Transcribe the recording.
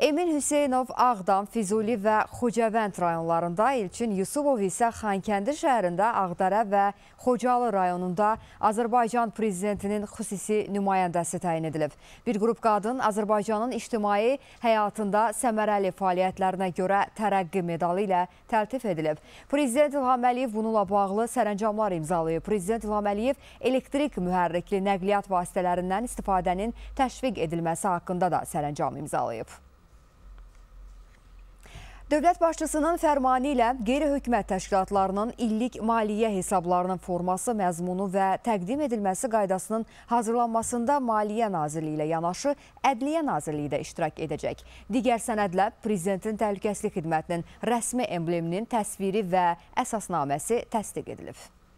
Emin Hüseynov Ağdam, Füzuli və Xocavənd rayonlarında, İlçin Yusubov isə Xankəndi şəhərində Ağdərə və Xocalı rayonunda Azərbaycan prezidentinin xüsusi nümayəndəsi təyin edilib. Bir qrup qadın Azərbaycanın ictimai həyatında səmərəli fəaliyyətlərinə görə tərəqqi medalı ilə təltif edilib. Prezident İlham Əliyev bununla bağlı sərəncamlar imzalayıb. Prezident İlham Əliyev elektrik mühərrikli nəqliyyat vasitələrindən istifadənin təşviq edilməsi haqqında da sərəncam imzalayıb. Dövlət başçısının fərmanı ilə qeyri-hökumət təşkilatlarının illik maliyyə hesablarının forması, məzmunu və təqdim edilməsi qaydasının hazırlanmasında Maliyyə Nazirliyi ilə yanaşı Ədliyyə Nazirliyi də iştirak edəcək. Digər sənədlə Prezidentin Təhlükəsli Xidmətinin rəsmi embleminin təsviri və əsasnaməsi təsdiq edilib.